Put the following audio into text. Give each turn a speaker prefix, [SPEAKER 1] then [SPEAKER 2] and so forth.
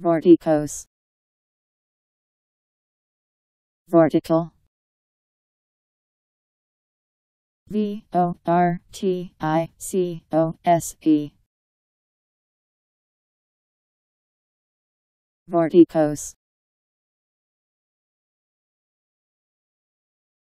[SPEAKER 1] Vorticos. Vortical V O R T I C O S E vorticose Vorticos.